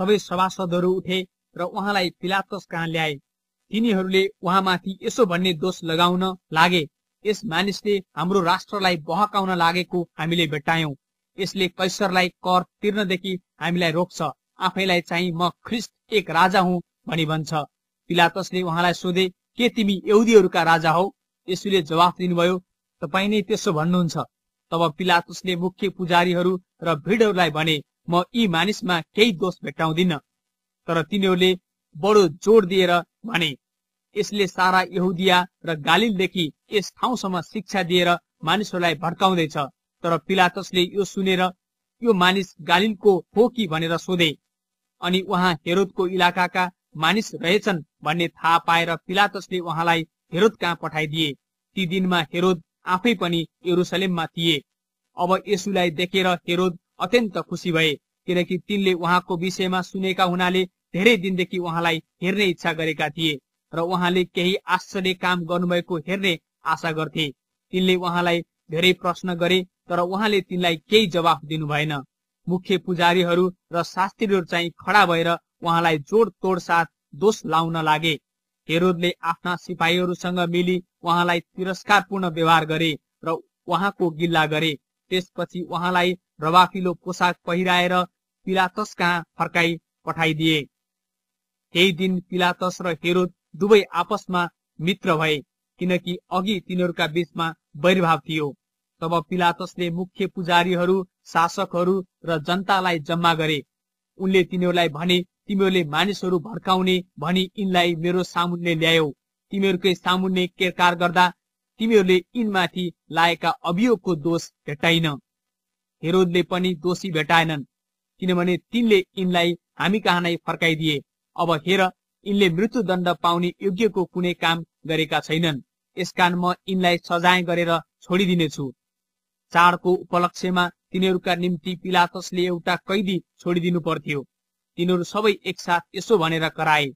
सबै सभासदहरू उठे र उहाँलाई पिलातस कहाँ ल्याए तिनीहरूले उहाँमाथि यसो भन्ने दोष लगाउन लागे यस मानिसले हाम्रो राष्ट्रलाई बहकाउन लागेको हामीले भेटायौं यसले कैसरलाई कर तिर्नदेखि हामीलाई रोक्छ आफैलाई चाहिँ म ख्रिस्ट एक राजा हुँ भनी भन्छ पिलातसले उहाँलाई सोधे के तिमी यौदीहरूका राजा हौ यसुले जवाफ दिनुभयो तपाईँ नै त्यसो भन्नुहुन्छ तब पिलातसले मुख्य पुजारीहरू र भिडहरूलाई भने म यी मानिसमा केही दोष भेट्टाउँदिन तर तिनीहरूले बडो जोड दिएर भने यसले सारा यहुदिया र गालिलदेखि यस ठाउँसम्म शिक्षा दिएर मानिसहरूलाई भड्काउँदैछ तर पिलातसले यो सुनेर यो मानिस गालिलको हो कि भनेर सोधे अनि उहाँ हेरोदको इलाकाका मानिस रहेछन् भन्ने थाहा पाएर पिलातसले उहाँलाई हेरोद कहाँ पठाइदिए ती दिनमा हेरोद आफै पनि यरुसलेममा थिए अब यसुलाई देखेर हेरोद अत्यन्त खुसी भए किनकि तिनले उहाँको विषयमा सुनेका हुनाले धेरै दिनदेखि उहाँलाई हेर्ने इच्छा गरेका थिए र उहाँले केही आश्चर्य काम गर्नुभएको हेर्ने आशा गर्थे तिनले उहाँलाई धेरै प्रश्न गरे तर उहाँले तिनलाई केही जवाफ दिनु भएन मुख्य पुजारीहरू र शास्त्रीहरू चाहिँ खडा भएर उहाँलाई जोड तोड साथ दोष लाउन लागे हेरोदले आफ्ना सिपाहीहरूसँग मिली उहाँलाई तिरस्कारपूर्ण व्यवहार गरे र उहाँको गिल्ला गरे त्यसपछि उहाँलाई रवाफिलो पोसाक पहिराएर पिलातस कहाँ फर्काई पठाइदिए त्यही दिन पिलातस र हेरोद दुवै आपसमा मित्र भए किनकि अघि तिनीहरूका बीचमा वैरभाव थियो तब पिलातसले मुख्य पुजारीहरू शासकहरू र जनतालाई जम्मा गरे उनले तिनीहरूलाई भने तिमीहरूले मानिसहरू भड्काउने भनी यिनलाई मेरो सामुन्ने ल्यायो तिमीहरूकै सामुन्ने केरकार गर्दा तिमीहरूले यिनमाथि लागेका अभियोगको दोष भेट्टाइन हेरोदले पनि दोषी भेटाएनन् किनभने तिनले यिनलाई हामी कहाँ नै फर्काइदिए अब हेर यिनले मृत्युदण्ड पाउने योग्यको कुनै काम गरेका छैनन् यसकारण म यिनलाई सजाय गरेर छोडिदिनेछु चाडको उपलक्ष्यमा तिनीहरूका निम्ति पिलातसले एउटा कैदी छोडिदिनु पर्थ्यो तिनीहरू सबै एकसाथ यसो भनेर कराए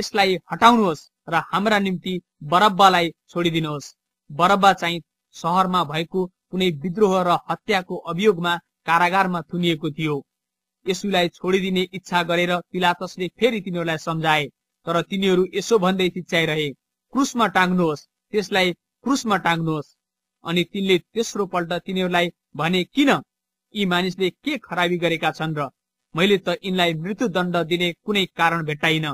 यसलाई हटाउनुहोस् र हाम्रा निम्ति बरब्बालाई छोडिदिनुहोस् बरब्बा चाहिँ सहरमा भएको कुनै विद्रोह र हत्याको अभियोगमा कारागारमा थुनिएको थियो यसुलाई छोडिदिने इच्छा गरेर पिलातसले फेरि तिनीहरूलाई सम्झाए तर तिनीहरू यसो भन्दै चिच्याइरहे क्रुसमा टाङ्नुहोस् त्यसलाई क्रुसमा टाङ्नुहोस् अनि तिनले तेस्रो पल्ट तिनीहरूलाई भने किन यी मानिसले के खराबी गरेका छन् र मैले त यिनलाई मृत्युदण्ड दिने कुनै कारण भेट्टाइन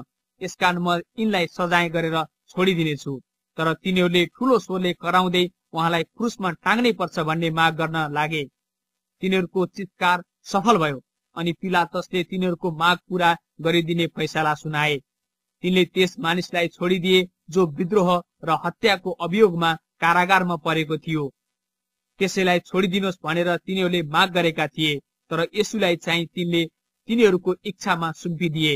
यसकारण म यिनलाई सजाय गरेर छोडिदिनेछु तर तिनीहरूले ठूलो स्वरले कराउँदै उहाँलाई क्रुसमा टाङ्नै पर्छ भन्ने माग गर्न लागे तिनीहरूको चितकार सफल भयो अनि पिलातसले तिनीहरूको माग पूरा गरिदिने फैसला सुनाए तिनले त्यस मानिसलाई छोडिदिए जो विद्रोह र हत्याको अभियोगमा कारागारमा परेको थियो त्यसैलाई छोडिदिनुहोस् भनेर तिनीहरूले माग गरेका थिए तर यसुलाई चाहिँ तिनले तिनीहरूको इच्छामा सुम्पिदिए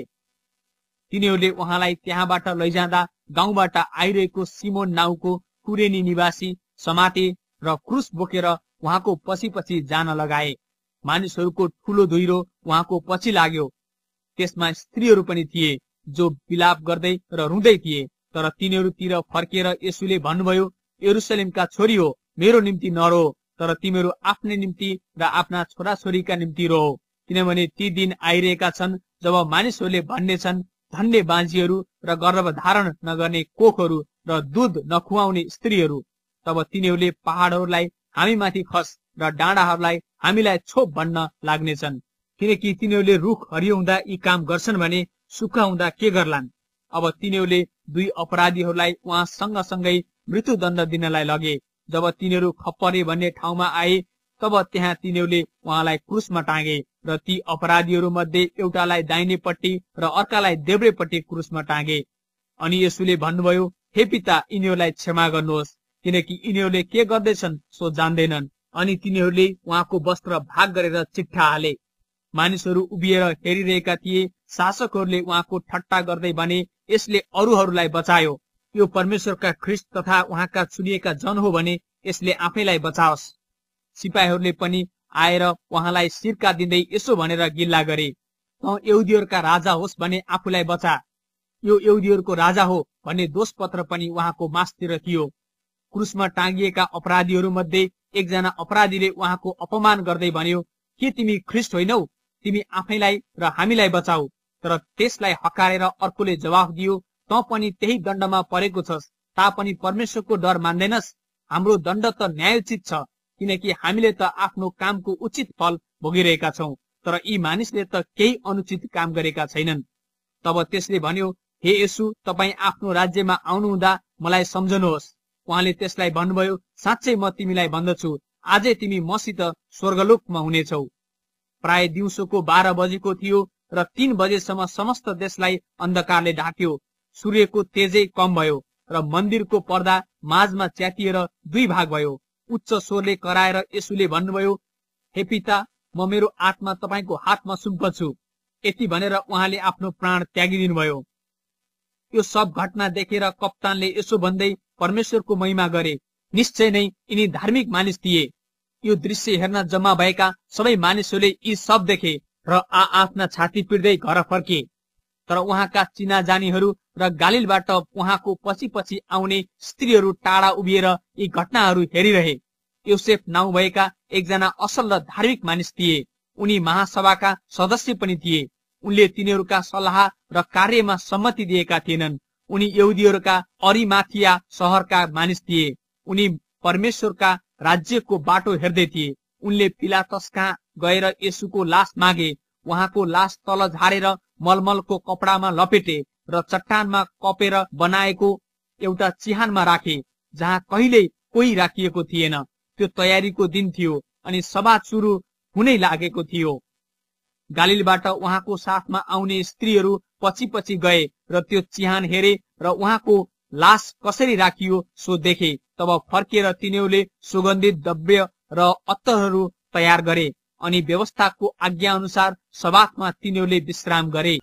तिनीहरूले उहाँलाई त्यहाँबाट लैजाँदा गाउँबाट आइरहेको सिमोन नाउँको कुरेनी निवासी समाते र क्रुस बोकेर उहाँको पछि पछि जान लगाए मानिसहरूको ठुलो धुइरो उहाँको पछि लाग्यो त्यसमा स्त्रीहरू पनि थिए जो विलाप गर्दै र रुँदै थिए तर तिनीहरूतिर फर्केर यसुले भन्नुभयो एरुसलिमका छोरी हो मेरो निम्ति नरो तर तिमीहरू आफ्नै निम्ति र आफ्ना छोरा छोरीका निम्ति रो किनभने ती दिन आइरहेका छन् जब मानिसहरूले भन्ने छन् धन्य बाँझीहरू र गर्भ धारण नगर्ने कोखहरू र दुध नखुवाउने स्त्रीहरू तब तिनीहरूले पहाडहरूलाई हामी माथि खस र डाँडाहरूलाई हामीलाई छोप भन्न लाग्नेछन् किनकि तिनीहरूले रुख हरियो हुँदा यी काम गर्छन् भने सुक्खा हुँदा के गर्लान् अब तिनीहरूले दुई अपराधीहरूलाई उहाँ सँगसँगै मृत्युदण्ड दिनलाई लगे जब तिनीहरू खप्परे भन्ने ठाउँमा आए तब त्यहाँ तिनीहरूले उहाँलाई क्रुसमा टाँगे र ती अपराधीहरू मध्ये एउटालाई दाहिनेपट्टि र अर्कालाई देब्रेपट्टि क्रुसमा टाँगे अनि यसुले भन्नुभयो हे पिता यिनीहरूलाई क्षमा गर्नुहोस् किनकि यिनीहरूले के गर्दैछन् सो जान्दैनन् अनि तिनीहरूले उहाँको वस्त्र भाग गरेर चिट्ठा हाले मानिसहरू उभिएर हेरिरहेका थिए शासकहरूले उहाँको ठट्टा गर्दै भने यसले अरूहरूलाई बचायो यो परमेश्वरका ख्रिस्ट तथा उहाँका चुनिएका जन हो भने यसले आफैलाई बचाओस् सिपाहीहरूले पनि आएर उहाँलाई सिर्का दिँदै यसो भनेर गिल्ला गरे तँ यौदीहरूका राजा होस् भने आफूलाई बचा यो यौदीहरूको राजा हो भन्ने दोष पत्र पनि उहाँको मासतिर थियो क्रुसमा टाँगिएका अपराधीहरू मध्ये एकजना अपराधीले उहाँको अपमान गर्दै भन्यो के तिमी ख्रिस्ट होइनौ तिमी आफैलाई र हामीलाई बचाऊ तर त्यसलाई हकारेर अर्कोले जवाफ दियो त पनि त्यही दण्डमा परेको छस् तापनि परमेश्वरको डर मान्दैनस् हाम्रो दण्ड त न्यायोचित छ किनकि हामीले त आफ्नो कामको उचित फल भोगिरहेका छौँ तर यी मानिसले त केही अनुचित काम गरेका छैनन् तब त्यसले भन्यो हे यसु तपाईँ आफ्नो राज्यमा आउनुहुँदा मलाई सम्झनुहोस् उहाँले त्यसलाई भन्नुभयो साँच्चै म तिमीलाई भन्दछु आजै तिमी मसित स्वर्गलोकमा हुनेछौ प्राय दिउँसोको बाह्र बजेको थियो र तीन बजेसम्म समस्त देशलाई अन्धकारले ढाक्यो सूर्यको तेजै कम भयो र मन्दिरको पर्दा माझमा च्यातिएर दुई भाग भयो उच्च स्वरले कराएर यसुले भन्नुभयो हे पिता म मेरो आत्मा तपाईँको हातमा सुम्पछु यति भनेर उहाँले आफ्नो प्राण त्यागिदिनुभयो यो सब घटना देखेर कप्तानले यसो भन्दै परमेश्वरको महिमा गरे निश्चय नै यिनी धार्मिक मानिस थिए यो दृश्य हेर्न जम्मा भएका सबै मानिसहरूले यी सब देखे र आ आफ्ना छाती पिर्दै घर फर्के तर उहाँका चिना जानीहरू र गालिलबाट उहाँको पछि पछि आउने स्त्रीहरू टाढा उभिएर यी घटनाहरू हेरिरहे योसेफ नाउँ भएका एकजना असल र धार्मिक मानिस थिए उनी महासभाका सदस्य पनि थिए उनले तिनीहरूका सल्लाह र कार्यमा सम्मति दिएका थिएनन् उनी यहुदीहरूका अरिमाथिया सहरका मानिस थिए उनी परमेश्वरका राज्यको बाटो हेर्दै थिए उनले पिलातस कहाँ गएर यसुको लास मागे उहाँको लास तल झारेर मलमलको कपडामा लपेटे र चट्टानमा कपेर बनाएको एउटा चिहानमा राखे जहाँ कहिले कोही राखिएको थिएन त्यो तयारीको दिन थियो अनि सभा सुरु हुनै लागेको थियो गालिलबाट उहाँको साथमा आउने स्त्रीहरू पछि पछि गए र त्यो चिहान हेरे र उहाँको लास कसरी राखियो सो देखे तब फर्केर तिनीहरूले सुगन्धित दव्य र अत्तरहरू तयार गरे अनि व्यवस्थाको आज्ञा अनुसार सभामा तिनीहरूले विश्राम गरे